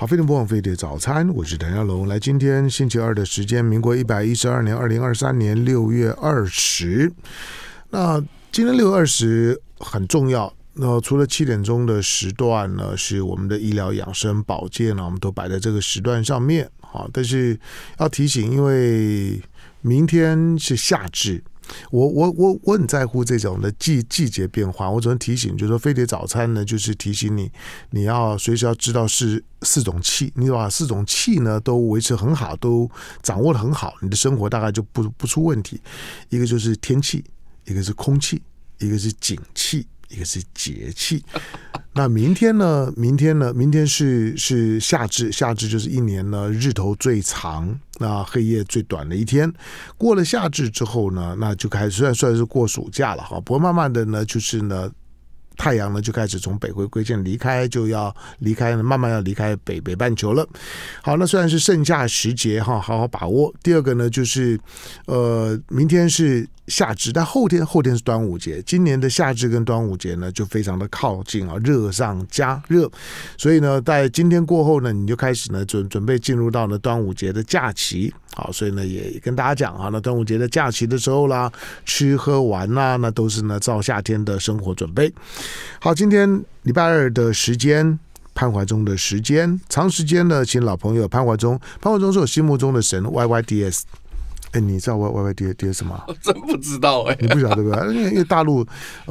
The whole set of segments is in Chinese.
好，非常不枉费的早餐》，我是谭家龙。来，今天星期二的时间，民国一百一十二年二零二三年六月二十。那今天六月二十很重要。那除了七点钟的时段呢，是我们的医疗养生保健呢，我们都摆在这个时段上面。好，但是要提醒，因为明天是夏至。我我我我很在乎这种的季季节变化。我只能提醒，就是说飞碟早餐呢，就是提醒你，你要随时要知道是四种气。你把四种气呢都维持很好，都掌握的很好，你的生活大概就不不出问题。一个就是天气，一个是空气，一个是景气，一个是节气。那明天呢？明天呢？明天是是夏至，夏至就是一年呢日头最长。那黑夜最短的一天，过了夏至之后呢，那就开始算算是过暑假了哈。不过慢慢的呢，就是呢。太阳呢就开始从北回归线离开，就要离开，慢慢要离开北北半球了。好，那虽然是盛夏时节哈，好好把握。第二个呢，就是呃，明天是夏至，但后天后天是端午节。今年的夏至跟端午节呢就非常的靠近啊，热上加热。所以呢，在今天过后呢，你就开始呢准准备进入到了端午节的假期。好，所以呢，也跟大家讲啊，那端午节的假期的时候啦，吃喝玩呐，那都是呢，造夏天的生活准备。好，今天礼拜二的时间，潘怀中的时间，长时间呢，请老朋友潘怀中。潘怀中是我心目中的神，YYDS。哎，你知道 YYDS 吗？我真不知道哎。你不晓得对不因为大陆，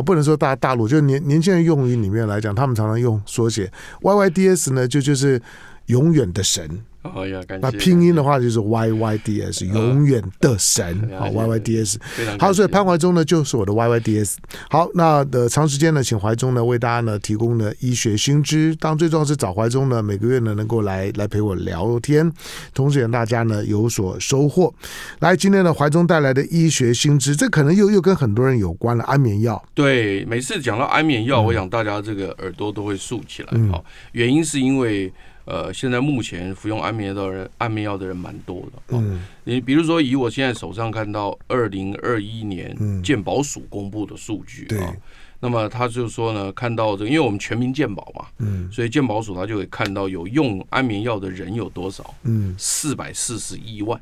不能说大大陆，就是年年轻人用语里面来讲，他们常常用缩写 YYDS 呢，就就是。永远的神，哎呀，那拼音的话就是 Y Y D S 永远的神，好 Y Y D S，好，所以潘怀忠呢就是我的 Y Y D S，好，那的长时间呢，请怀忠呢为大家呢提供呢医学新知，当然最重要是找怀忠呢每个月呢能够来来陪我聊天，同时也大家呢有所收获。来，今天呢怀忠带来的医学新知，这可能又又跟很多人有关了，安眠药。对，每次讲到安眠药，我想大家这个耳朵都会竖起来，好，原因是因为。呃，现在目前服用安眠药的人，安眠药的人蛮多的啊。你比如说，以我现在手上看到二零二一年健保署公布的数据啊，那么他就说呢，看到这，因为我们全民健保嘛，所以健保署他就可以看到有用安眠药的人有多少，嗯，四百四十一万。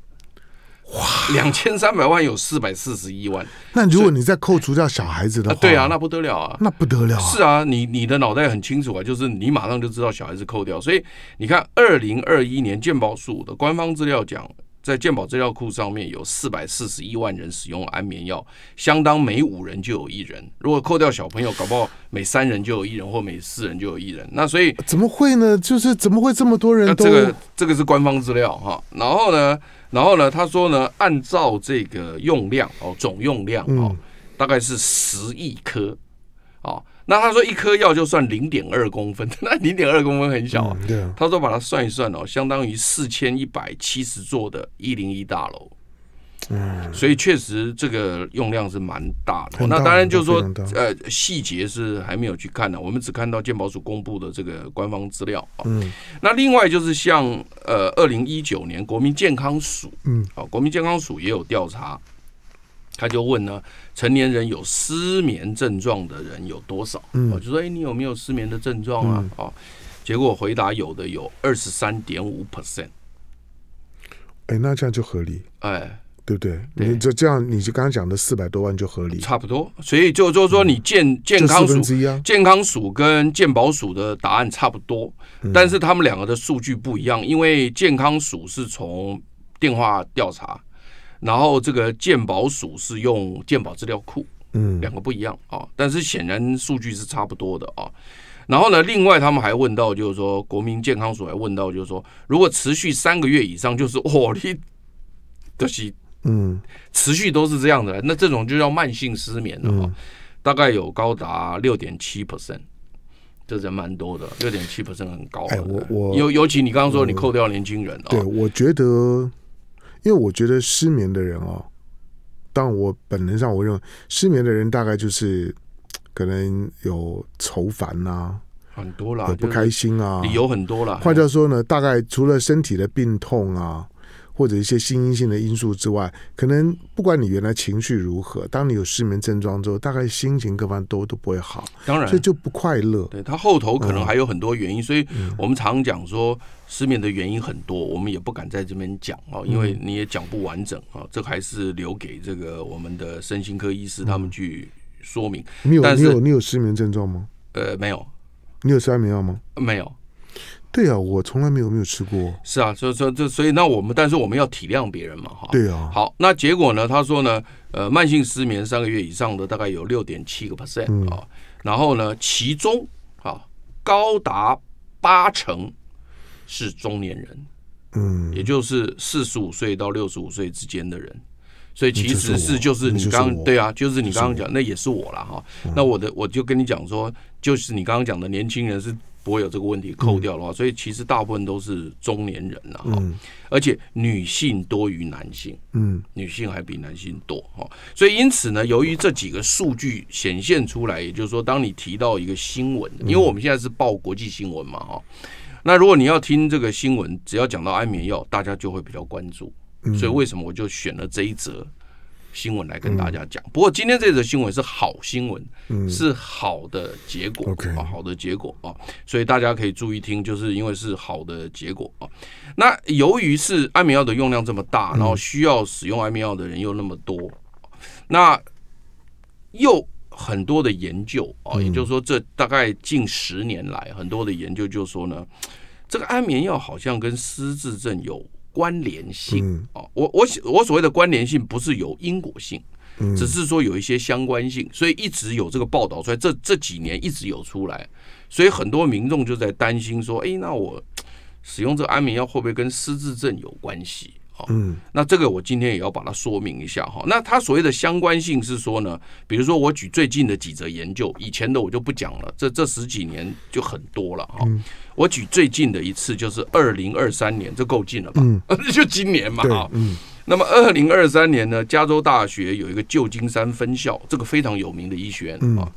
哇，两千三百万有四百四十一万。那如果你再扣除掉小孩子的，对啊，那不得了啊，那不得了。是啊，你你的脑袋很清楚啊，就是你马上就知道小孩子扣掉。所以你看，二零二一年健保署的官方资料讲，在健保资料库上面有四百四十一万人使用安眠药，相当每五人就有一人。如果扣掉小朋友，搞不好每三人就有一人，或每四人就有一人。那所以怎么会呢？就是怎么会这么多人都？这个这个是官方资料哈。然后呢？然后呢，他说呢，按照这个用量哦，总用量哦，大概是十亿颗，哦，那他说一颗药就算零点二公分，那零点二公分很小啊，他说把它算一算哦，相当于四千一百七十座的一零一大楼。嗯，所以确实这个用量是蛮大的。那当然就是说，呃，细节是还没有去看呢。我们只看到健保署公布的这个官方资料啊。嗯，那另外就是像呃，二零一九年国民健康署，嗯，啊，国民健康署也有调查，他就问呢，成年人有失眠症状的人有多少？嗯，就说，哎，你有没有失眠的症状啊？哦，结果回答有的有二十三点五 percent。哎，那这样就合理。哎。对不对？你这这样，你就刚刚讲的四百多万就合理，差不多。所以就就是说，你健健康署、健康署跟健保署的答案差不多，但是他们两个的数据不一样，因为健康署是从电话调查，然后这个健保署是用健保资料库，嗯，两个不一样啊。但是显然数据是差不多的啊。然后呢，另外他们还问到，就是说国民健康署还问到，就是说如果持续三个月以上，就是我的德西。嗯，持续都是这样的，那这种就叫慢性失眠了。哦，大概有高达六点七 percent，这人蛮多的，六点七 percent 很高。哎，我我尤尤其你刚刚说你扣掉年轻人哦。对，我觉得，因为我觉得失眠的人哦，但我本能上我认为失眠的人大概就是可能有愁烦呐，很多啦，有不开心啊，理由很多啦。换句话说呢，大概除了身体的病痛啊。或者一些心因性的因素之外，可能不管你原来情绪如何，当你有失眠症状之后，大概心情各方面都都不会好，当然，所以就不快乐。对他后头可能还有很多原因，所以我们常讲说失眠的原因很多，我们也不敢在这边讲啊，因为你也讲不完整啊，这还是留给这个我们的身心科医师他们去说明。你有你有你有失眠症状吗？呃，没有。你有吃安眠药吗？没有。对啊，我从来没有没有吃过。是啊，所以、所以、所以，那我们但是我们要体谅别人嘛，哈。对啊。好，那结果呢？他说呢，呃，慢性失眠三个月以上的大概有六点七个 percent 啊。然后呢，其中啊，高达八成是中年人，嗯，也就是四十五岁到六十五岁之间的人。所以其实是就是你刚刚对啊，就是你刚刚讲那也是我了哈。那我的我就跟你讲说，就是你刚刚讲的年轻人是。不会有这个问题扣掉的话，所以其实大部分都是中年人了哈，而且女性多于男性，嗯，女性还比男性多哈，所以因此呢，由于这几个数据显现出来，也就是说，当你提到一个新闻，因为我们现在是报国际新闻嘛哈，那如果你要听这个新闻，只要讲到安眠药，大家就会比较关注，所以为什么我就选了这一则？新闻来跟大家讲，不过今天这则新闻是好新闻，是好的结果啊，好的结果啊，所以大家可以注意听，就是因为是好的结果啊。那由于是安眠药的用量这么大，然后需要使用安眠药的人又那么多，那又很多的研究啊，也就是说，这大概近十年来，很多的研究就说呢，这个安眠药好像跟失智症有。关联性哦。我我我所谓的关联性不是有因果性，只是说有一些相关性，所以一直有这个报道出来，这这几年一直有出来，所以很多民众就在担心说，哎，那我 使用这安眠药会不会跟失智症有关系？嗯，那这个我今天也要把它说明一下哈。那它所谓的相关性是说呢，比如说我举最近的几则研究，以前的我就不讲了。这这十几年就很多了哈。我举最近的一次就是二零二三年，这够近了吧？就今年嘛。对。嗯。那么二零二三年呢，加州大学有一个旧金山分校，这个非常有名的医学院啊。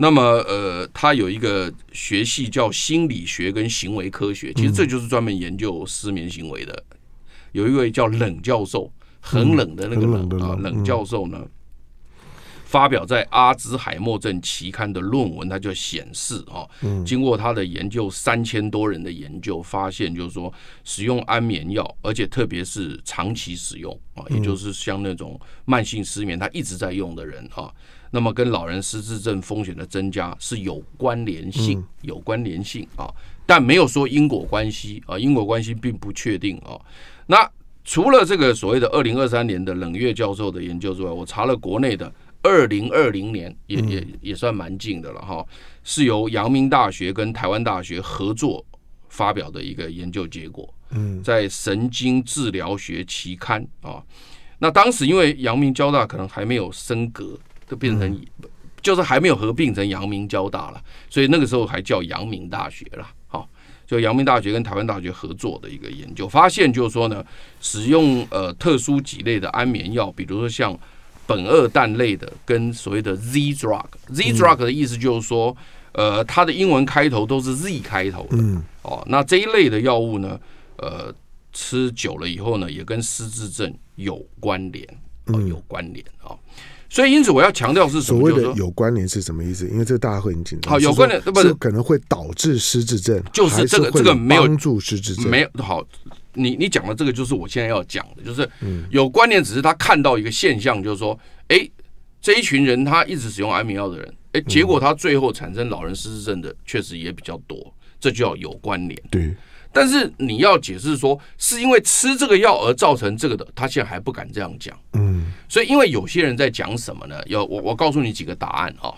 那么呃，它有一个学系叫心理学跟行为科学，其实这就是专门研究失眠行为的。有一位叫冷教授，很冷的那个冷啊，冷教授呢，发表在《阿兹海默症》期刊的论文，他就显示啊，经过他的研究，三千多人的研究发现，就是说使用安眠药，而且特别是长期使用啊，也就是像那种慢性失眠，他一直在用的人啊。那么跟老人失智症风险的增加是有关联性，有关联性啊，但没有说因果关系啊，因果关系并不确定啊。那除了这个所谓的二零二三年的冷月教授的研究之外，我查了国内的二零二零年，也也也算蛮近的了哈，是由阳明大学跟台湾大学合作发表的一个研究结果，嗯，在神经治疗学期刊啊。那当时因为阳明交大可能还没有升格。都变成，就是还没有合并成阳明交大了，所以那个时候还叫阳明大学了。好，就阳明大学跟台湾大学合作的一个研究，发现就是说呢，使用呃特殊几类的安眠药，比如说像苯二氮类的，跟所谓的 Z drug，Z drug 的意思就是说，呃，它的英文开头都是 Z 开头的。哦，那这一类的药物呢，呃，吃久了以后呢，也跟失智症有关联哦，有关联啊。所以，因此我要强调是什么？所谓的有关联是什么意思？因为这大家会很紧张。好，有关联，不，这可能会导致失智症，就是这个这个没有帮助失智症。没有好，你你讲的这个就是我现在要讲的，就是有关联，只是他看到一个现象，就是说，哎，这一群人他一直使用安眠药的人，哎，结果他最后产生老人失智症的确实也比较多。这就叫有关联，对。但是你要解释说是因为吃这个药而造成这个的，他现在还不敢这样讲，嗯。所以，因为有些人在讲什么呢？要我我告诉你几个答案啊。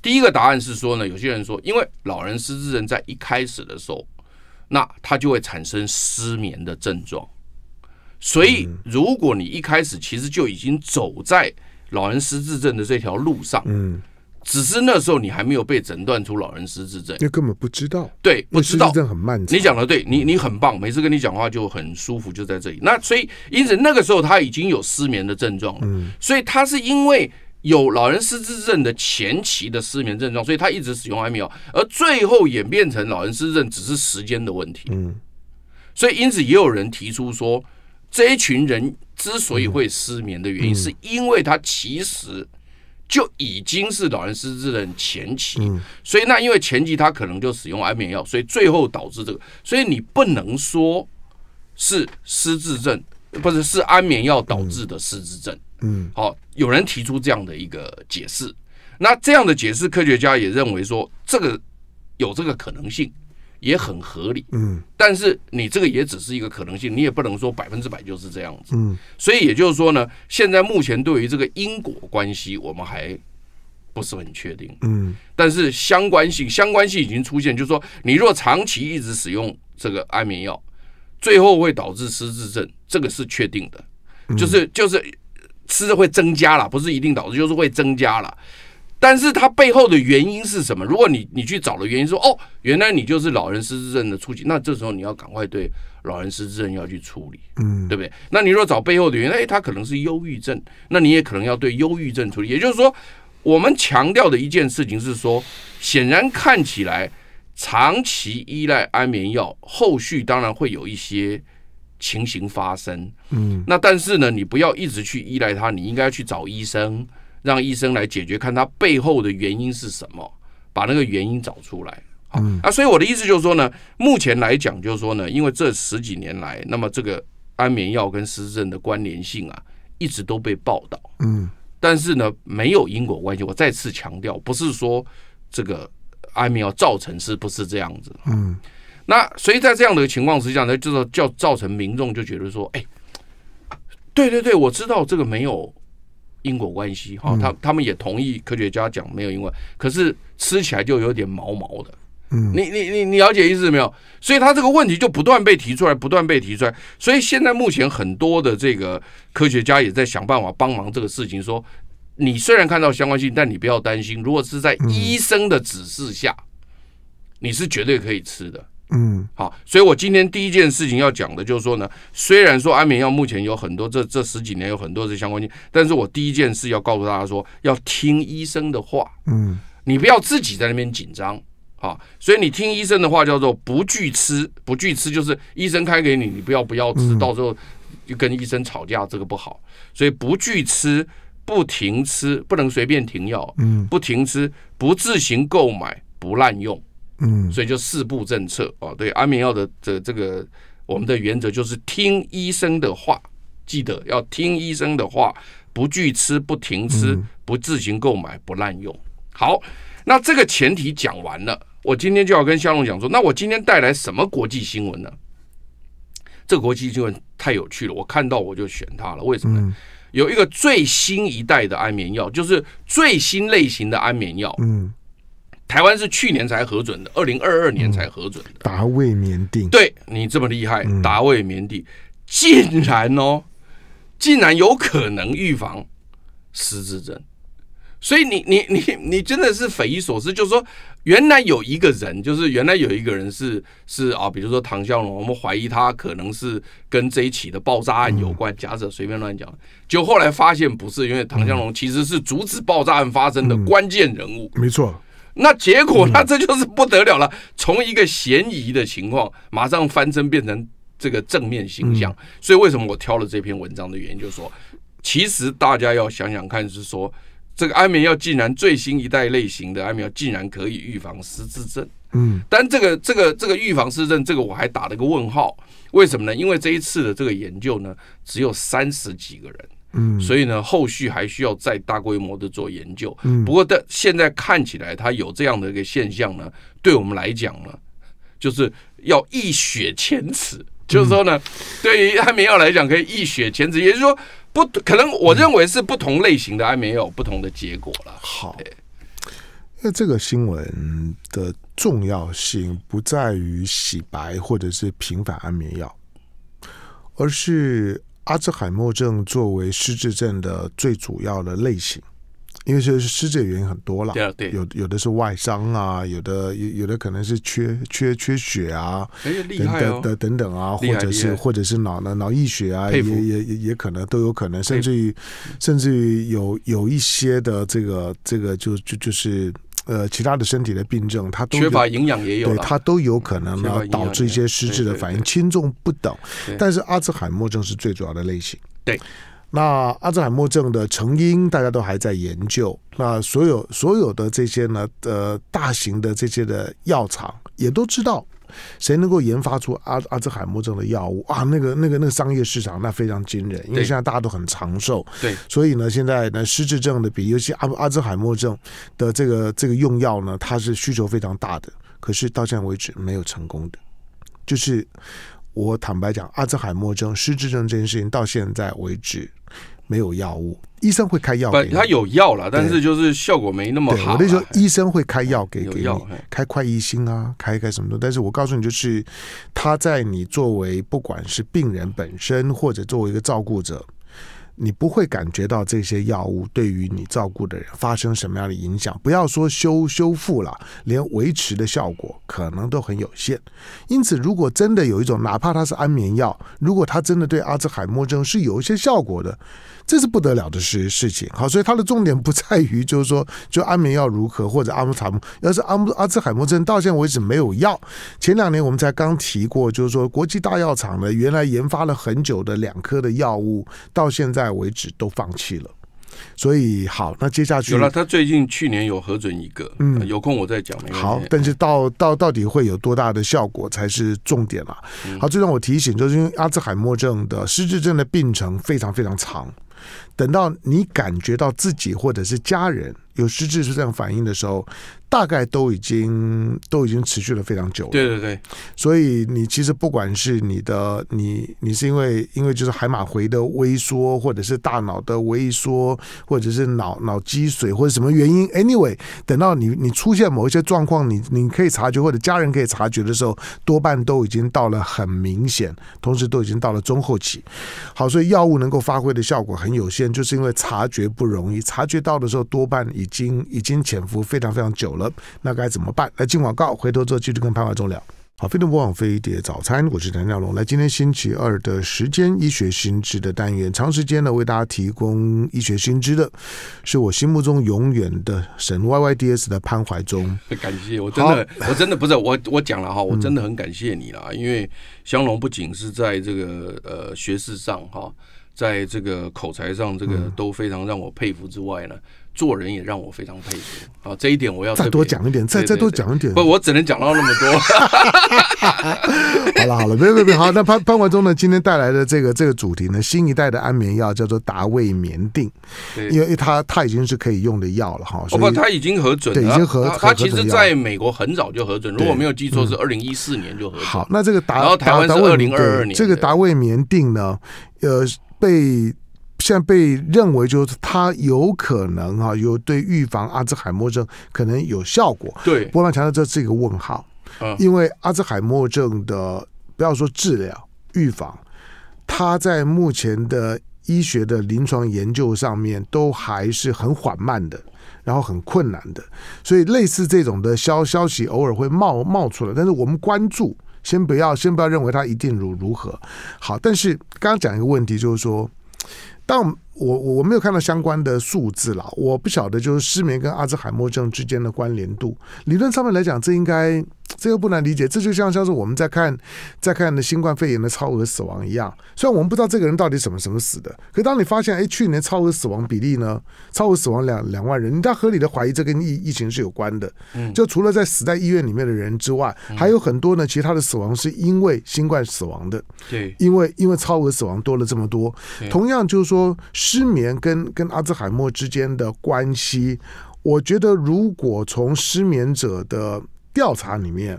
第一个答案是说呢，有些人说，因为老人失智症在一开始的时候，那他就会产生失眠的症状，所以如果你一开始其实就已经走在老人失智症的这条路上，嗯。只是那时候你还没有被诊断出老人失智症，你根本不知道。对，不知道。很慢。你讲的对你，你很棒。每次跟你讲话就很舒服，就在这里。那所以，因此那个时候他已经有失眠的症状了。嗯。所以他是因为有老人失智症的前期的失眠症状，所以他一直使用安眠药，而最后演变成老人失智症，只是时间的问题。嗯。所以，因此也有人提出说，这一群人之所以会失眠的原因，是因为他其实。就已经是老人失智症前期，所以那因为前期他可能就使用安眠药，所以最后导致这个，所以你不能说是失智症，不是是安眠药导致的失智症。嗯，好，有人提出这样的一个解释，那这样的解释科学家也认为说这个有这个可能性。也很合理，嗯，但是你这个也只是一个可能性，你也不能说百分之百就是这样子，嗯，所以也就是说呢，现在目前对于这个因果关系，我们还不是很确定，嗯，但是相关性，相关性已经出现，就是说，你若长期一直使用这个安眠药，最后会导致失智症，这个是确定的，就是就是吃的会增加了，不是一定导致，就是会增加了。但是它背后的原因是什么？如果你你去找的原因说哦，原来你就是老人失智症的初期，那这时候你要赶快对老人失智症要去处理，嗯，对不对？那你若找背后的原因，哎，他可能是忧郁症，那你也可能要对忧郁症处理。也就是说，我们强调的一件事情是说，显然看起来长期依赖安眠药，后续当然会有一些情形发生，嗯，那但是呢，你不要一直去依赖它，你应该去找医生。让医生来解决，看他背后的原因是什么，把那个原因找出来。啊，所以我的意思就是说呢，目前来讲，就是说呢，因为这十几年来，那么这个安眠药跟失智症的关联性啊，一直都被报道。嗯，但是呢，没有因果关系。我再次强调，不是说这个安眠药造成是不是这样子。嗯，那所以在这样的情况之下呢，就是叫造成民众就觉得说，哎，对对对，我知道这个没有。因果关系，哈，他他们也同意科学家讲没有因果，可是吃起来就有点毛毛的。嗯，你你你你了解意思没有？所以他这个问题就不断被提出来，不断被提出来。所以现在目前很多的这个科学家也在想办法帮忙这个事情。说你虽然看到相关性，但你不要担心，如果是在医生的指示下，你是绝对可以吃的。嗯，好，所以我今天第一件事情要讲的，就是说呢，虽然说安眠药目前有很多，这这十几年有很多这相关性，但是我第一件事要告诉大家，说要听医生的话，嗯，你不要自己在那边紧张，啊，所以你听医生的话，叫做不拒吃，不拒吃就是医生开给你，你不要不要吃，到时候就跟医生吵架，这个不好，所以不拒吃，不停吃，不能随便停药，嗯，不停吃，不自行购买，不滥用。所以就四步政策啊，对安眠药的这这个，我们的原则就是听医生的话，记得要听医生的话，不拒吃，不停吃，不自行购买，不滥用。好，那这个前提讲完了，我今天就要跟肖龙讲说，那我今天带来什么国际新闻呢？这个国际新闻太有趣了，我看到我就选它了。为什么？呢？有一个最新一代的安眠药，就是最新类型的安眠药，嗯。台湾是去年才核准的，二零二二年才核准的。达味棉锭，对你这么厉害，达味棉锭竟然哦，竟然有可能预防失智症，所以你你你你真的是匪夷所思。就是说，原来有一个人，就是原来有一个人是是啊，比如说唐湘龙，我们怀疑他可能是跟这一起的爆炸案有关，假者随便乱讲。就后来发现不是，因为唐湘龙其实是阻止爆炸案发生的关键人物。没错。那结果，那这就是不得了了。从一个嫌疑的情况，马上翻身变成这个正面形象。所以，为什么我挑了这篇文章的原因，就是说，其实大家要想想看，是说这个安眠药竟然最新一代类型的安眠药竟然可以预防失智症。嗯，但这个这个这个预防失智症，这个我还打了个问号。为什么呢？因为这一次的这个研究呢，只有三十几个人。嗯，所以呢，后续还需要再大规模的做研究。嗯，不过但现在看起来，它有这样的一个现象呢，对我们来讲呢，就是要一雪前耻。就是说呢，对于安眠药来讲，可以一雪前耻，也就是说，不可能。我认为是不同类型的安眠药，不同的结果了。好，那这个新闻的重要性不在于洗白或者是平反安眠药，而是。阿兹海默症作为失智症的最主要的类型，因为是失智的原因很多了，对，有有的是外伤啊，有的有有的可能是缺缺缺血啊，等等等等等啊，或者是或者是脑脑溢血啊，也也也也可能都有可能，甚至于甚至于有有一些的这个这个就就就是。呃，其他的身体的病症，它都缺乏营养也有，对它都有可能呢，导致一些实质的反应，轻重不等。但是阿兹海默症是最主要的类型。对，那阿兹海默症的成因，大家都还在研究。那所有所有的这些呢，呃，大型的这些的药厂也都知道。谁能够研发出阿阿兹海默症的药物啊？那个那个那个商业市场那非常惊人，因为现在大家都很长寿，对，所以呢，现在呢失智症的比尤其阿阿兹海默症的这个这个用药呢，它是需求非常大的。可是到现在为止没有成功的，就是我坦白讲，阿兹海默症失智症这件事情到现在为止。没有药物，医生会开药。你。他有药了，但是就是效果没那么好。我那时候医生会开药给给你，开快医心啊，开开什么的。但是我告诉你，就是他在你作为不管是病人本身，或者作为一个照顾者。你不会感觉到这些药物对于你照顾的人发生什么样的影响，不要说修修复了，连维持的效果可能都很有限。因此，如果真的有一种，哪怕它是安眠药，如果它真的对阿兹海默症是有一些效果的。这是不得了的事事情，好，所以它的重点不在于就是说，就安眠药如何，或者阿姆塔姆，要是阿姆阿兹海默症到现在为止没有药，前两年我们才刚提过，就是说国际大药厂呢，原来研发了很久的两颗的药物，到现在为止都放弃了。所以好，那接下去有了，他最近去年有核准一个，嗯，有空我再讲。好，但是到到到底会有多大的效果才是重点了。好，最终我提醒，就是因为阿兹海默症的失智症的病程非常非常长。等到你感觉到自己或者是家人有实质是这样反应的时候。大概都已经都已经持续了非常久了，对对对，所以你其实不管是你的你你是因为因为就是海马回的萎缩，或者是大脑的萎缩，或者是脑脑积水或者什么原因，anyway，等到你你出现某一些状况，你你可以察觉或者家人可以察觉的时候，多半都已经到了很明显，同时都已经到了中后期。好，所以药物能够发挥的效果很有限，就是因为察觉不容易，察觉到的时候多半已经已经潜伏非常非常久了。那该怎么办？来进广告，回头做继续跟潘怀忠聊。好，飞顿播网飞碟早餐，我是陈耀龙。来，今天星期二的时间，医学新知的单元，长时间呢为大家提供医学新知的，是我心目中永远的神 YYDS 的潘怀忠。感谢，我真的，我真的不是我，我讲了哈，我真的很感谢你了，因为香龙不仅是在这个呃学识上哈，在这个口才上，这个都非常让我佩服之外呢。做人也让我非常佩服，好，这一点我要再多讲一点，再再多讲一点。不，我只能讲到那么多。好 了好了，别别别，好，那潘潘国忠呢？今天带来的这个这个主题呢，新一代的安眠药叫做达味眠定，因为它它已经是可以用的药了哈，不过它已经核准了，已经核准。它其实在美国很早就核准，如果没有记错是二零一四年就核准。好，那这个然后台湾是二零二二年，这个达味眠定呢，呃，被。现在被认为就是它有可能啊，有对预防阿兹海默症可能有效果，对。波兰强调这是一个问号，因为阿兹海默症的不要说治疗、预防，它在目前的医学的临床研究上面都还是很缓慢的，然后很困难的。所以，类似这种的消消息偶尔会冒冒出来，但是我们关注，先不要先不要认为它一定如如何好。但是，刚刚讲一个问题就是说。但我我我没有看到相关的数字啦，我不晓得就是失眠跟阿兹海默症之间的关联度。理论上面来讲，这应该。这又不难理解，这就像像是我们在看，在看的新冠肺炎的超额死亡一样。虽然我们不知道这个人到底什么什么死的，可当你发现哎，去年超额死亡比例呢，超额死亡两两万人，你要合理的怀疑这跟疫疫情是有关的。嗯，就除了在死在医院里面的人之外，还有很多呢，其他的死亡是因为新冠死亡的。对，因为因为超额死亡多了这么多，同样就是说失眠跟跟阿兹海默之间的关系，我觉得如果从失眠者的。调查里面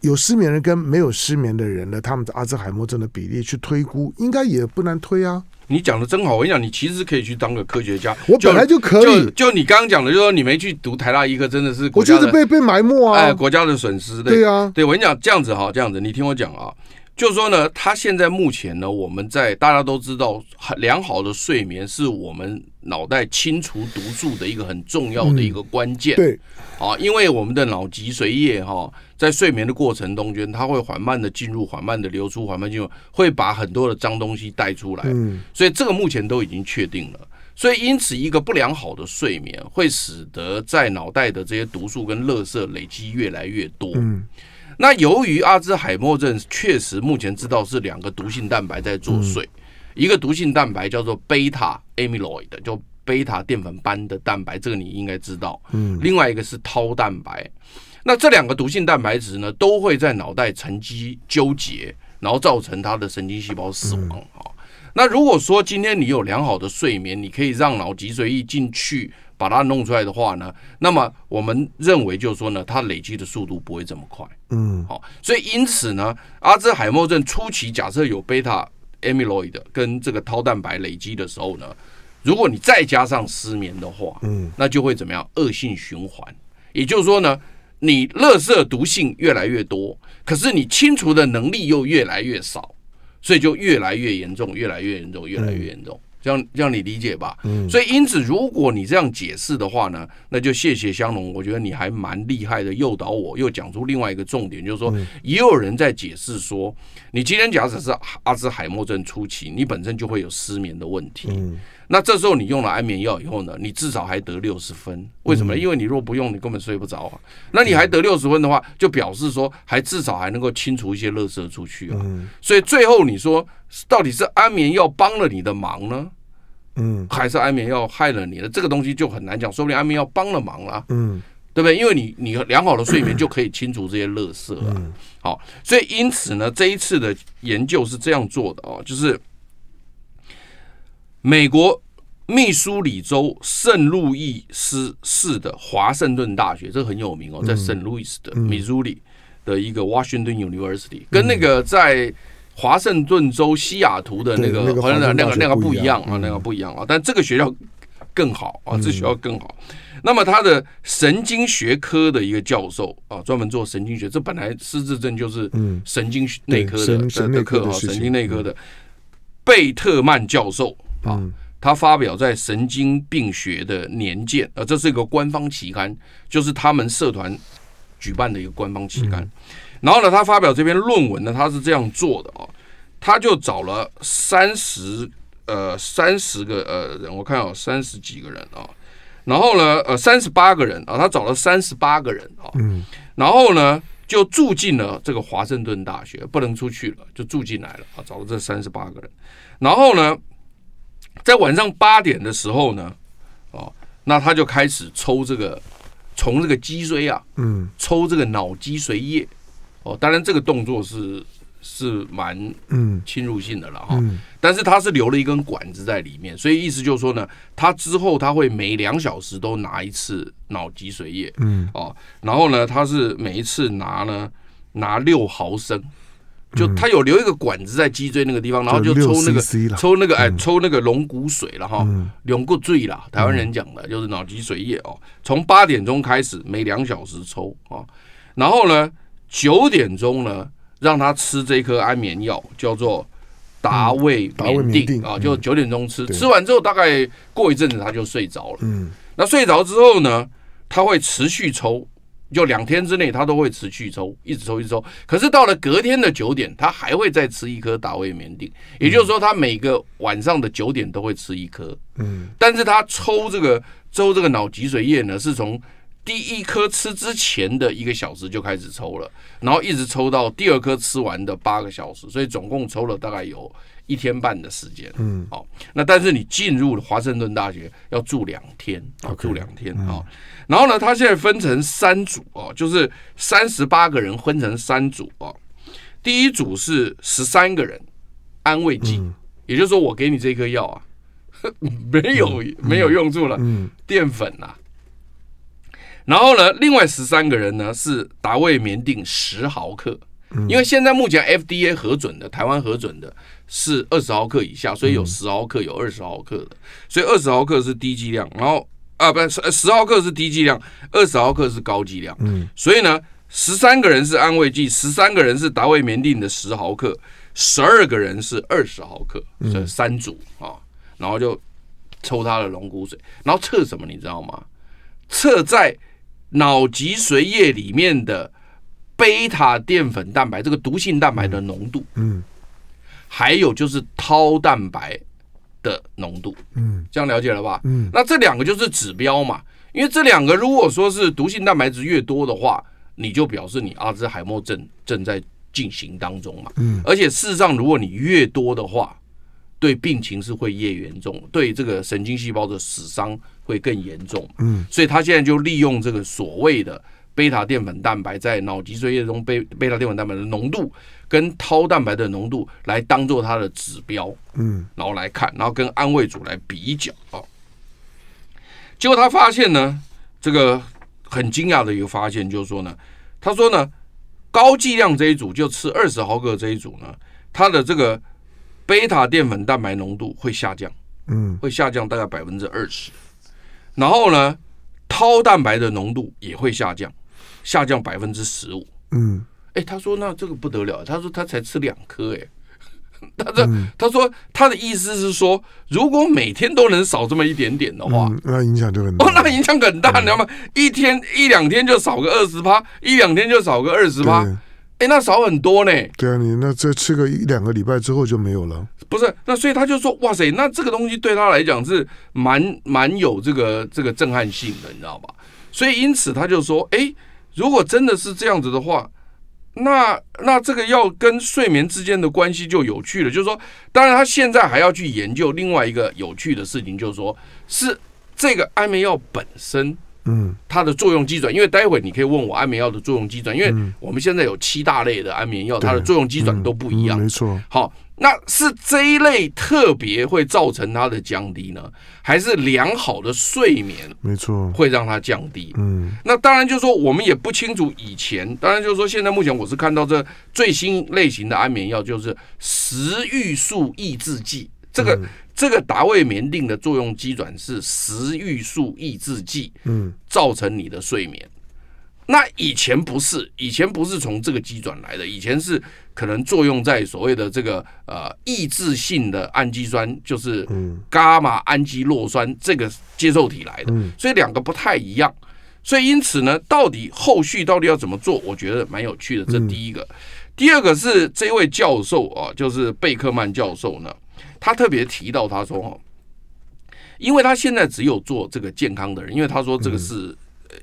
有失眠人跟没有失眠的人的，他们的阿兹海默症的比例去推估，应该也不难推啊。你讲的真好，我跟你讲，你其实可以去当个科学家，我本来就可以。就你刚刚讲的，就说你没去读台大医科，真的是，我就是被被埋没啊，哎，国家的损失的，对啊，对我跟你讲，这样子哈，这样子，你听我讲啊。就是说呢，他现在目前呢，我们在大家都知道，良好的睡眠是我们脑袋清除毒素的一个很重要的一个关键。对，啊，因为我们的脑脊髓液哈，在睡眠的过程中间，它会缓慢的进入，缓慢的流出，缓慢进入会把很多的脏东西带出来。嗯，所以这个目前都已经确定了。所以因此，一个不良好的睡眠会使得在脑袋的这些毒素跟垃圾累积越来越多。嗯。那由于阿兹海默症确实目前知道是两个毒性蛋白在作祟，一个毒性蛋白叫做贝塔 amyloid 的，就贝塔淀粉斑的蛋白，这个你应该知道。嗯。另外一个是涛蛋白，那这两个毒性蛋白质呢，都会在脑袋沉积纠结，然后造成它的神经细胞死亡。好，那如果说今天你有良好的睡眠，你可以让脑脊髓液进去。把它弄出来的话呢，那么我们认为就是说呢，它累积的速度不会这么快，嗯，好，所以因此呢，阿兹海默症初期假设有贝塔 amyloid 跟这个 t 蛋白累积的时候呢，如果你再加上失眠的话，嗯，那就会怎么样？恶性循环，也就是说呢，你乐色毒性越来越多，可是你清除的能力又越来越少，所以就越来越严重，越来越严重，越来越严重。让让你理解吧，嗯，所以因此，如果你这样解释的话呢，那就谢谢香农，我觉得你还蛮厉害的，诱导我又讲出另外一个重点，就是说，也有人在解释说，你今天假设是阿兹海默症初期，你本身就会有失眠的问题。那这时候你用了安眠药以后呢，你至少还得六十分，为什么？因为你若不用，你根本睡不着啊。那你还得六十分的话，就表示说还至少还能够清除一些垃圾出去啊。所以最后你说到底是安眠药帮了你的忙呢，嗯，还是安眠药害了你呢？这个东西就很难讲，说不定安眠药帮了忙了，嗯，对不对？因为你你良好的睡眠就可以清除这些垃圾啊。好，所以因此呢，这一次的研究是这样做的哦，就是。美国密苏里州圣路易斯市的华盛顿大学，这很有名哦，在圣路易斯的密苏里的一个 Washington University，跟那个在华盛顿州西雅图的那个那个那个那个不一样啊，那个不一样啊，但这个学校更好啊，这学校更好。那么他的神经学科的一个教授啊，专门做神经学，这本来失智症就是神经内科的，神经科啊，神经内科的贝特曼教授。啊，他发表在神经病学的年鉴，呃，这是一个官方期刊，就是他们社团举办的一个官方期刊。然后呢，他发表这篇论文呢，他是这样做的啊，他就找了三十呃三十个呃人，我看有三十几个人啊，然后呢呃三十八个人啊，他找了三十八个人啊，然后呢就住进了这个华盛顿大学，不能出去了，就住进来了啊，找了这三十八个人，然后呢。在晚上八点的时候呢，哦，那他就开始抽这个从这个脊椎啊，嗯，抽这个脑脊髓液，哦，当然这个动作是是蛮侵入性的了哈，但是他是留了一根管子在里面，所以意思就是说呢，他之后他会每两小时都拿一次脑脊髓液，嗯，哦，然后呢，他是每一次拿呢拿六毫升。就他有留一个管子在脊椎那个地方，然后就抽那个抽那个哎抽那个龙骨水了哈，龙骨醉啦，台湾人讲的就是脑脊髓液哦。从八点钟开始，每两小时抽啊，然后呢九点钟呢让他吃这颗安眠药，叫做达未达定啊，就九点钟吃，吃完之后大概过一阵子他就睡着了。嗯，那睡着之后呢，他会持续抽。就两天之内，他都会持续抽，一直抽，一直抽。可是到了隔天的九点，他还会再吃一颗达味免定，也就是说，他每个晚上的九点都会吃一颗。嗯，但是他抽这个，抽这个脑脊髓液呢，是从第一颗吃之前的一个小时就开始抽了，然后一直抽到第二颗吃完的八个小时，所以总共抽了大概有。一天半的时间，嗯，好，那但是你进入华盛顿大学要住两天啊，住两天啊，然后呢，他现在分成三组哦，就是三十八个人分成三组哦。第一组是十三个人安慰剂，也就是说我给你这颗药啊，没有没有用处了，嗯，淀粉啊，然后呢，另外十三个人呢是达卫棉定十毫克，因为现在目前 FDA 核准的，台湾核准的。是二十毫克以下，所以有十毫克，有二十毫克的，所以二十毫克是低剂量，然后啊，不是十十毫克是低剂量，二十毫克是高剂量。嗯，所以呢，十三个人是安慰剂，十三个人是达卫棉定的十毫克，十二个人是二十毫克，这三组啊，然后就抽他的龙骨水，然后测什么你知道吗？测在脑脊髓液里面的贝塔淀粉蛋白这个毒性蛋白的浓度。嗯。还有就是 t 蛋白的浓度，嗯，这样了解了吧？嗯，那这两个就是指标嘛，因为这两个如果说是毒性蛋白质越多的话，你就表示你阿兹海默症正在进行当中嘛，嗯，而且事实上如果你越多的话，对病情是会越严重，对这个神经细胞的死伤会更严重，嗯，所以他现在就利用这个所谓的贝塔淀粉蛋白在脑脊髓液中贝贝塔淀粉蛋白的浓度。跟 t 蛋白的浓度来当做它的指标，嗯，然后来看，然后跟安慰组来比较啊。结果他发现呢，这个很惊讶的一个发现就是说呢，他说呢，高剂量这一组就吃二十毫克这一组呢，它的这个贝塔淀粉蛋白浓度会下降，嗯，会下降大概百分之二十。然后呢 t 蛋白的浓度也会下降，下降百分之十五，嗯。哎，他说那这个不得了。他说他才吃两颗，哎，他这他说他的意思是说，如果每天都能少这么一点点的话，那影响就很大。那影响很大，你知道吗？一天一两天就少个二十趴，一两天就少个二十趴，哎，那少很多呢。对啊，你那再吃个一两个礼拜之后就没有了。不是，那所以他就说，哇塞，那这个东西对他来讲是蛮蛮有这个这个震撼性的，你知道吧？所以因此他就说，哎，如果真的是这样子的话。那那这个要跟睡眠之间的关系就有趣了，就是说，当然他现在还要去研究另外一个有趣的事情，就是说是这个安眠药本身，嗯，它的作用机转，因为待会你可以问我安眠药的作用机转，因为我们现在有七大类的安眠药，它的作用机转都不一样，没错，好。那是这一类特别会造成它的降低呢，还是良好的睡眠？没错，会让它降低。嗯，那当然就是说，我们也不清楚以前。当然就是说，现在目前我是看到这最新类型的安眠药就是食欲素抑制剂。这个这个达味眠定的作用基转是食欲素抑制剂，嗯，造成你的睡眠。那以前不是，以前不是从这个基转来的，以前是。可能作用在所谓的这个呃抑制性的氨基酸，就是伽马氨基酪酸这个接受体来的，所以两个不太一样。所以因此呢，到底后续到底要怎么做，我觉得蛮有趣的。这第一个，第二个是这位教授啊，就是贝克曼教授呢，他特别提到他说，因为他现在只有做这个健康的人，因为他说这个是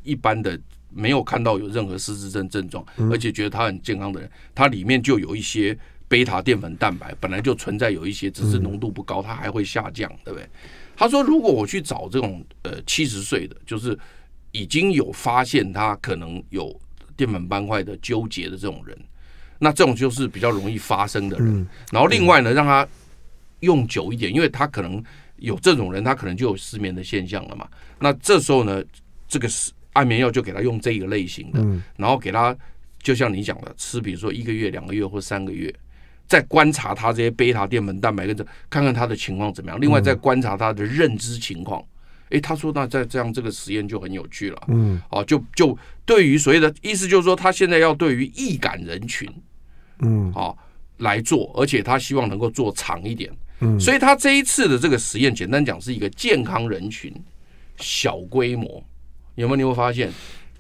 一般的。没有看到有任何失智症症状，而且觉得他很健康的人，他里面就有一些贝塔淀粉蛋白本来就存在有一些，只是浓度不高，它还会下降，对不对？他说，如果我去找这种呃七十岁的，就是已经有发现他可能有淀粉斑块的纠结的这种人，那这种就是比较容易发生的人。然后另外呢，让他用久一点，因为他可能有这种人，他可能就有失眠的现象了嘛。那这时候呢，这个是。安眠药就给他用这一个类型的，然后给他就像你讲的，吃比如说一个月、两个月或三个月，再观察他这些贝塔淀粉蛋白跟这，看看他的情况怎么样。另外，再观察他的认知情况。哎，他说那在这样这个实验就很有趣了。嗯，哦，就就对于所谓的意思就是说，他现在要对于易感人群，嗯，哦来做，而且他希望能够做长一点。嗯，所以他这一次的这个实验，简单讲是一个健康人群小规模。有没有你会发现，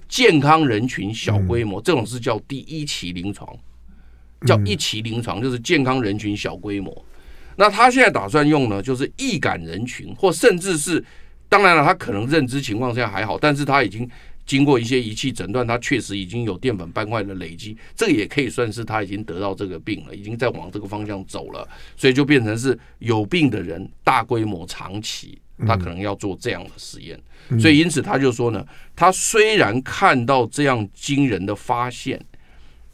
健康人群小规模这种是叫第一期临床，叫一期临床就是健康人群小规模。那他现在打算用呢，就是易感人群，或甚至是当然了，他可能认知情况下还好，但是他已经经过一些仪器诊断，他确实已经有淀粉斑块的累积，这也可以算是他已经得到这个病了，已经在往这个方向走了，所以就变成是有病的人大规模长期。他可能要做这样的实验，所以因此他就说呢，他虽然看到这样惊人的发现，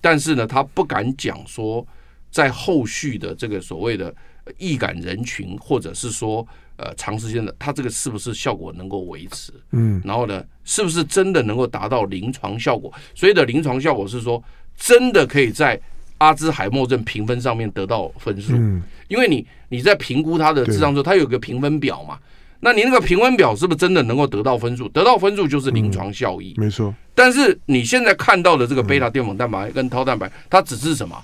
但是呢，他不敢讲说在后续的这个所谓的易感人群，或者是说呃长时间的，他这个是不是效果能够维持？嗯，然后呢，是不是真的能够达到临床效果？所以的临床效果是说真的可以在阿兹海默症评分上面得到分数，嗯，因为你你在评估他的智商时候，他有个评分表嘛。那你那个评分表是不是真的能够得到分数？得到分数就是临床效益，没错。但是你现在看到的这个贝塔淀粉蛋白跟 t 蛋白，它只是什么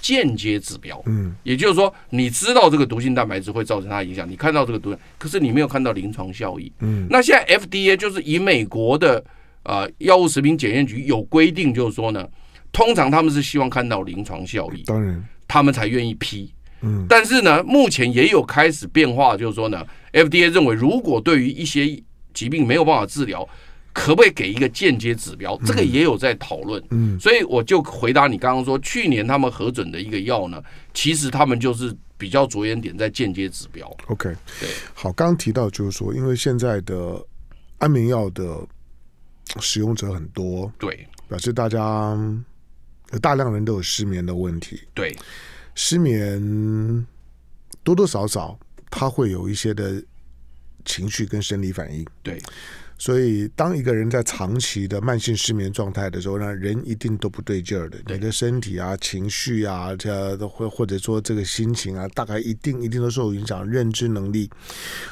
间接指标？嗯，也就是说，你知道这个毒性蛋白质会造成它影响，你看到这个毒可是你没有看到临床效益。嗯，那现在 FDA 就是以美国的呃药物食品检验局有规定，就是说呢，通常他们是希望看到临床效益，当然他们才愿意批。嗯，但是呢，目前也有开始变化，就是说呢。FDA 认为，如果对于一些疾病没有办法治疗，可不可以给一个间接指标？这个也有在讨论。嗯，所以我就回答你刚刚说，去年他们核准的一个药呢，其实他们就是比较着眼点在间接指标。OK，对，好，刚刚提到就是说，因为现在的安眠药的使用者很多，对，表示大家有大量人都有失眠的问题，对，失眠多多少少。他会有一些的情绪跟生理反应，对。所以当一个人在长期的慢性失眠状态的时候，那人一定都不对劲儿的，你的身体啊、情绪啊，这或或者说这个心情啊，大概一定一定都受影响。认知能力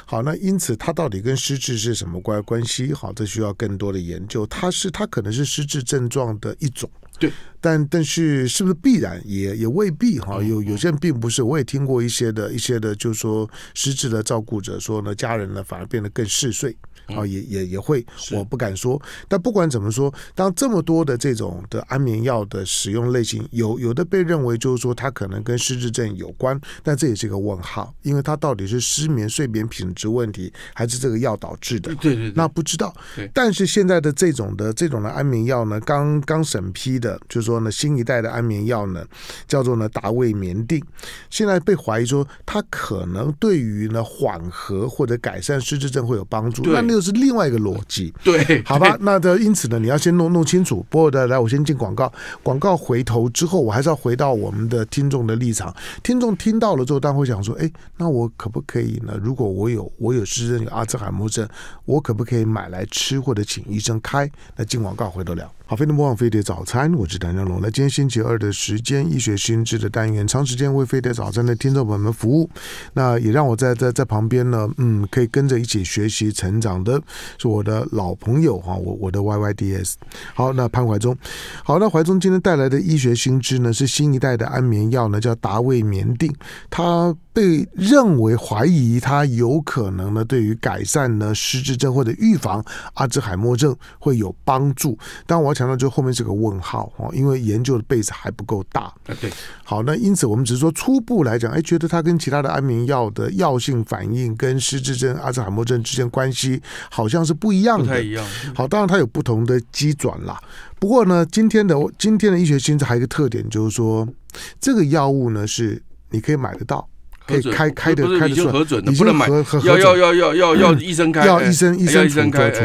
好，那因此他到底跟失智是什么关关系？好，这需要更多的研究。他是，他可能是失智症状的一种。对，但但是是不是必然？也也未必哈。有有些人并不是，我也听过一些的一些的，就是说失智的照顾者说呢，家人呢反而变得更嗜睡。啊，也也也会，我不敢说。但不管怎么说，当这么多的这种的安眠药的使用类型，有有的被认为就是说它可能跟失智症有关，但这也是一个问号，因为它到底是失眠睡眠品质问题，还是这个药导致的？对对。那不知道。但是现在的这种的这种的安眠药呢，刚刚审批的，就是说呢，新一代的安眠药呢，叫做呢达味眠定，现在被怀疑说它可能对于呢缓和或者改善失智症会有帮助。那那。这是另外一个逻辑，对，好吧，那的因此呢，你要先弄弄清楚。不过的来，我先进广告，广告回头之后，我还是要回到我们的听众的立场。听众听到了之后，他会想说：，哎，那我可不可以呢？如果我有我有失认阿兹海默症，我可不可以买来吃，或者请医生开？那进广告回头聊。好，飞迎收听飞碟早餐，我是谭江龙。那今天星期二的时间，医学新知的单元，长时间为飞碟早餐的听众朋友们服务。那也让我在在在旁边呢，嗯，可以跟着一起学习成长的是我的老朋友哈，我我的 Y Y D S。好，那潘怀忠，好，那怀忠今天带来的医学新知呢，是新一代的安眠药呢，叫达味眠定，它。被认为怀疑它有可能呢，对于改善呢失智症或者预防阿兹海默症会有帮助。但我要强调，就后面这个问号哦，因为研究的 base 还不够大。对，好，那因此我们只是说初步来讲，哎，觉得它跟其他的安眠药的药性反应跟失智症、阿兹海默症之间关系好像是不一样的。太一样。好，当然它有不同的机转啦。不过呢，今天的今天的医学新知还有一个特点，就是说这个药物呢是你可以买得到。可以开开的开的出来，不能买。要要要要要要医生开，要医生医生处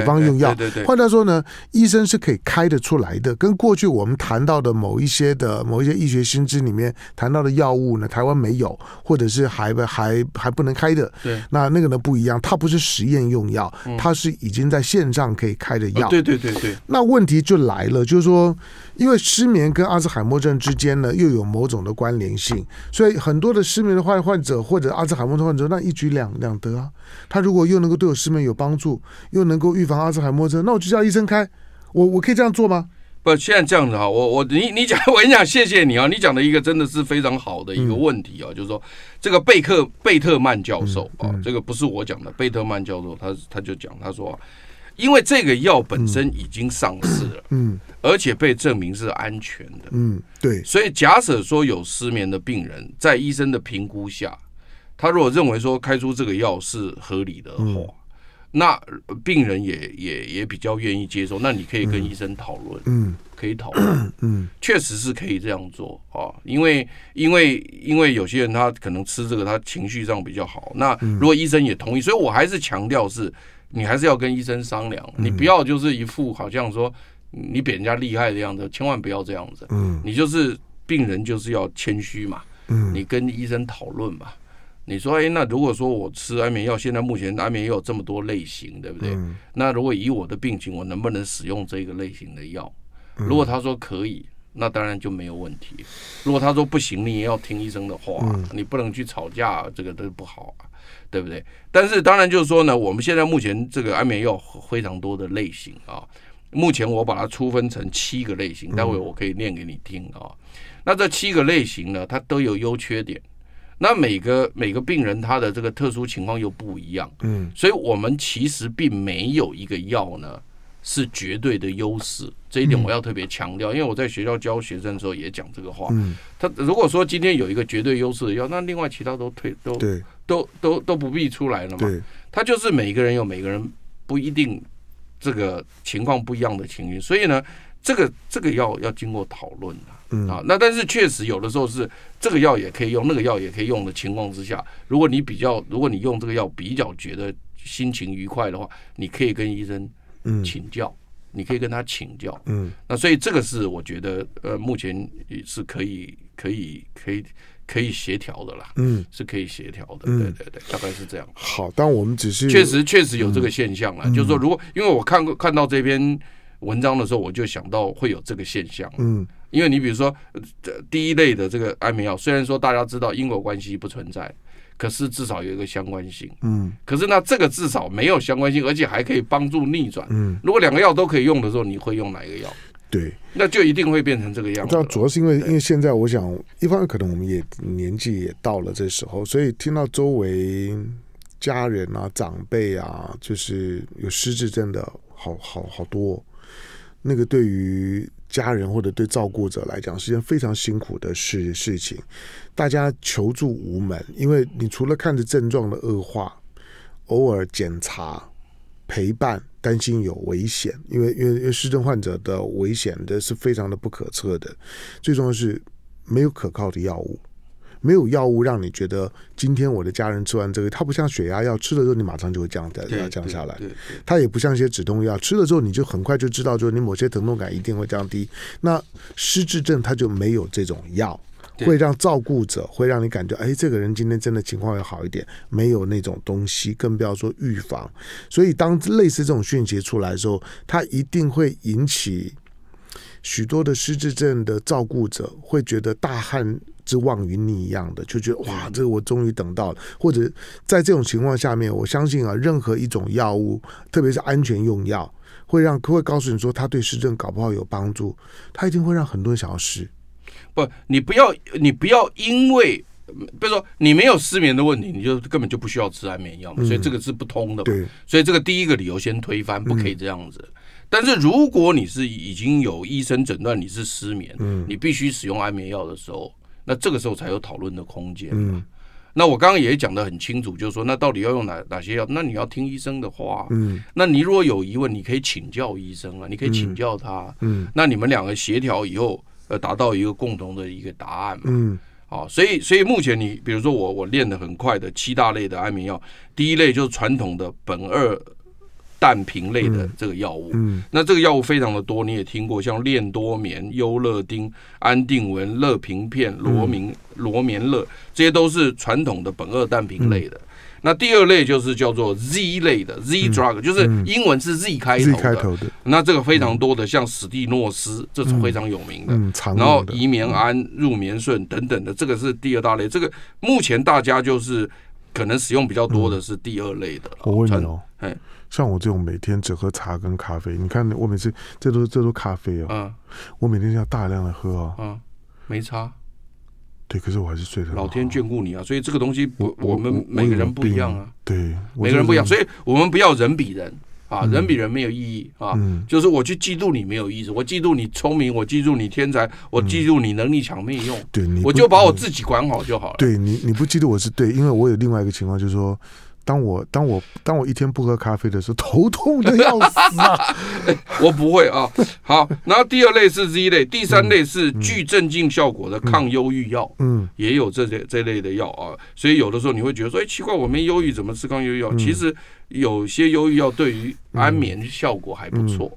方用药。换句说呢，医生是可以开得出来的。跟过去我们谈到的某一些的某一些医学新知里面谈到的药物呢，台湾没有，或者是还还还不能开的。对，那那个呢不一样，它不是实验用药，它是已经在线上可以开的药。对对对对。那问题就来了，就是说。因为失眠跟阿兹海默症之间呢又有某种的关联性，所以很多的失眠的患患者或者阿兹海默症患者，那一举两两得啊。他如果又能够对我失眠有帮助，又能够预防阿兹海默症，那我就叫医生开我，我可以这样做吗？不，现在这样子啊，我我你你讲，我跟你讲，谢谢你啊，你讲的一个真的是非常好的一个问题啊，就是说这个贝克贝特曼教授啊，这个不是我讲的，贝特曼教授他他就讲他说。因为这个药本身已经上市了，嗯，而且被证明是安全的，嗯，对，所以假设说有失眠的病人，在医生的评估下，他如果认为说开出这个药是合理的话，那病人也也也比较愿意接受。那你可以跟医生讨论，嗯，可以讨论，嗯，确实是可以这样做啊，因为因为因为有些人他可能吃这个，他情绪上比较好。那如果医生也同意，所以我还是强调是。你还是要跟医生商量，你不要就是一副好像说你比人家厉害的样子，千万不要这样子。嗯，你就是病人，就是要谦虚嘛。嗯，你跟医生讨论嘛。你说，哎，那如果说我吃安眠药，现在目前安眠药有这么多类型，对不对？那如果以我的病情，我能不能使用这个类型的药？如果他说可以，那当然就没有问题。如果他说不行，你也要听医生的话，你不能去吵架，这个都不好。对不对？但是当然就是说呢，我们现在目前这个安眠药非常多的类型啊。目前我把它粗分成七个类型，待会我可以念给你听啊。那这七个类型呢，它都有优缺点。那每个每个病人他的这个特殊情况又不一样，嗯，所以我们其实并没有一个药呢。是绝对的优势，这一点我要特别强调，因为我在学校教学生的时候也讲这个话。他如果说今天有一个绝对优势的药，那另外其他都退都都都都不必出来了嘛。他就是每个人有每个人不一定这个情况不一样的情形，所以呢，这个这个药要经过讨论的啊。那但是确实有的时候是这个药也可以用，那个药也可以用的情况之下，如果你比较如果你用这个药比较觉得心情愉快的话，你可以跟医生。嗯，请教，你可以跟他请教。嗯，那所以这个是我觉得，呃，目前是可以、可以、可以、可以协调的啦。嗯，是可以协调的。嗯，对对对，大概是这样。好，但我们只是确实确实有这个现象了，就是说，如果因为我看过看到这篇文章的时候，我就想到会有这个现象。嗯，因为你比如说，第一类的这个安眠药，虽然说大家知道因果关系不存在。可是至少有一个相关性，嗯，可是那这个至少没有相关性，而且还可以帮助逆转，嗯，如果两个药都可以用的时候，你会用哪一个药？对，那就一定会变成这个样子。要主要是因为，因为现在我想，一方面可能我们也年纪也到了这时候，所以听到周围家人啊、长辈啊，就是有失智症的，好好好多，那个对于。家人或者对照顾者来讲是件非常辛苦的事事情，大家求助无门，因为你除了看着症状的恶化，偶尔检查、陪伴、担心有危险，因为因为因为失症患者的危险的是非常的不可测的，最重要是没有可靠的药物。没有药物让你觉得今天我的家人吃完这个，它不像血压药吃了之后你马上就会降的降下来，它也不像一些止痛药吃了之后你就很快就知道，就是你某些疼痛感一定会降低。那失智症它就没有这种药，会让照顾者会让你感觉哎，这个人今天真的情况要好一点。没有那种东西，更不要说预防。所以当类似这种讯息出来的时候，它一定会引起许多的失智症的照顾者会觉得大汗。之望云霓一样的，就觉得哇，这个我终于等到了。或者在这种情况下面，我相信啊，任何一种药物，特别是安全用药，会让会告诉你说他对湿疹搞不好有帮助，他一定会让很多人想要试。不，你不要，你不要因为，比如说你没有失眠的问题，你就根本就不需要吃安眠药嘛，所以这个是不通的。对，所以这个第一个理由先推翻，不可以这样子。但是如果你是已经有医生诊断你是失眠，嗯，你必须使用安眠药的时候。那这个时候才有讨论的空间那我刚刚也讲的很清楚，就是说，那到底要用哪哪些药？那你要听医生的话。嗯，那你如果有疑问，你可以请教医生啊，你可以请教他。嗯，那你们两个协调以后，呃，达到一个共同的一个答案嘛？嗯，好，所以所以目前你比如说我我练的很快的七大类的安眠药，第一类就是传统的苯二。氮平类的这个药物，嗯，那这个药物非常的多，你也听过，像链多眠、优乐丁、安定文、乐平片、罗明、罗眠乐，这些都是传统的苯二氮平类的。那第二类就是叫做 Z 类的 Z drug，就是英文是 Z 开头的。那这个非常多的，像史蒂诺斯，这是非常有名的，嗯，然后乙眠安、入眠顺等等的，这个是第二大类。这个目前大家就是可能使用比较多的是第二类的，我问你，哎。像我这种每天只喝茶跟咖啡，你看我每次这都这都咖啡啊，嗯，我每天要大量的喝啊，嗯，没差。对，可是我还是睡了。老天眷顾你啊，所以这个东西我我们每个人不一样啊，对，每个人不一样，所以我们不要人比人啊，人比人没有意义啊。就是我去嫉妒你没有意思，我嫉妒你聪明，我嫉妒你天才，我嫉妒你能力强没有用，对我就把我自己管好就好了。对你你不嫉妒我是对，因为我有另外一个情况就是说。当我当我当我一天不喝咖啡的时候，头痛的要死。我不会啊。好，然后第二类是这一类，第三类是具镇静效果的抗忧郁药。嗯，也有这些这类的药啊。所以有的时候你会觉得说，哎，奇怪，我没忧郁，怎么吃抗忧郁药？其实有些忧郁药对于安眠效果还不错。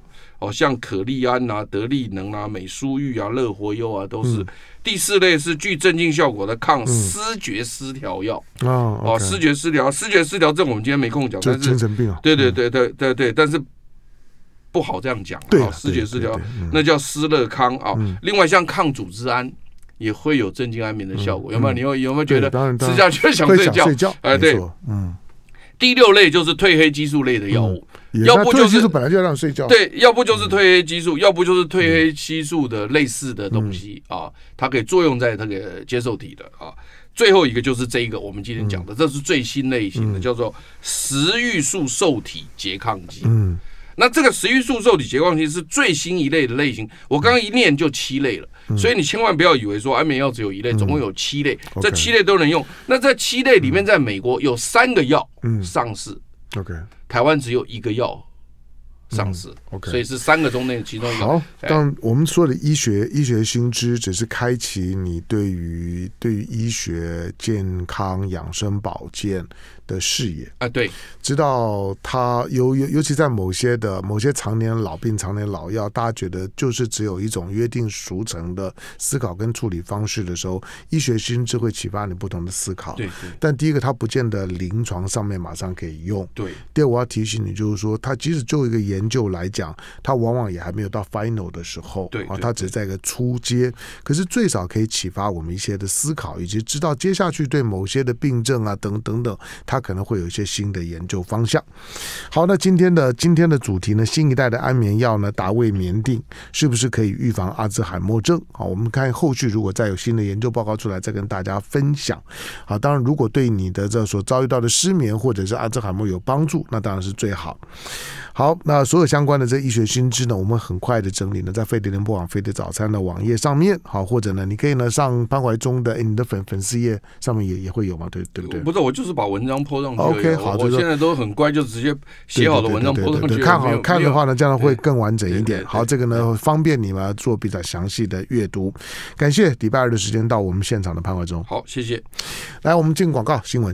像可利安啊、德利能啊、美舒玉啊、乐活优啊，都是第四类是具镇静效果的抗失觉失调药哦，失觉失调，失觉失调症我们今天没空讲，但是精神病啊。对对对对对对，但是不好这样讲。对，失觉失调那叫施乐康啊。另外，像抗组织胺也会有镇静安眠的效果。有没有？你有有没有觉得吃下去想睡觉？哎，对，嗯。第六类就是褪黑激素类的药物。要不就是本来就让睡觉，对；要不就是褪黑激素，要不就是褪黑激素的类似的东西啊，它可以作用在那个接受体的啊。最后一个就是这一个，我们今天讲的，这是最新类型的，叫做食欲素受体拮抗剂。嗯，那这个食欲素受体拮抗剂是最新一类的类型。我刚刚一念就七类了，所以你千万不要以为说安眠药只有一类，总共有七类，这七类都能用。那这七类里面，在美国有三个药上市。台湾只有一个药。上市，OK，所以是三个钟内其中一个。好，但我们说的医学医学新知只是开启你对于对于医学健康养生保健的视野啊，对，知道它尤尤尤其在某些的某些常年老病常年老药，大家觉得就是只有一种约定俗成的思考跟处理方式的时候，医学新知会启发你不同的思考。对，但第一个它不见得临床上面马上可以用。对，第二我要提醒你就是说，它即使就一个研研究来讲，它往往也还没有到 final 的时候，啊，它只是在一个初阶。可是最少可以启发我们一些的思考，以及知道接下去对某些的病症啊等等等，它可能会有一些新的研究方向。好，那今天的今天的主题呢，新一代的安眠药呢，达味眠定是不是可以预防阿兹海默症好，我们看后续如果再有新的研究报告出来，再跟大家分享。好，当然如果对你的这所遭遇到的失眠或者是阿兹海默有帮助，那当然是最好。好，那所有相关的这医学新知呢，我们很快的整理呢，在费迪联播网、费德早餐的网页上面，好，或者呢，你可以呢上潘怀忠的你的粉粉丝页上面也也会有嘛，对对不对？不是，我就是把文章泼上去。OK，好，我现在都很乖，就直接写好的文章泼上去。看好看的话呢，这样会更完整一点。好，这个呢方便你们做比较详细的阅读。感谢礼拜二的时间到我们现场的潘怀忠。好，谢谢。来，我们进广告新闻。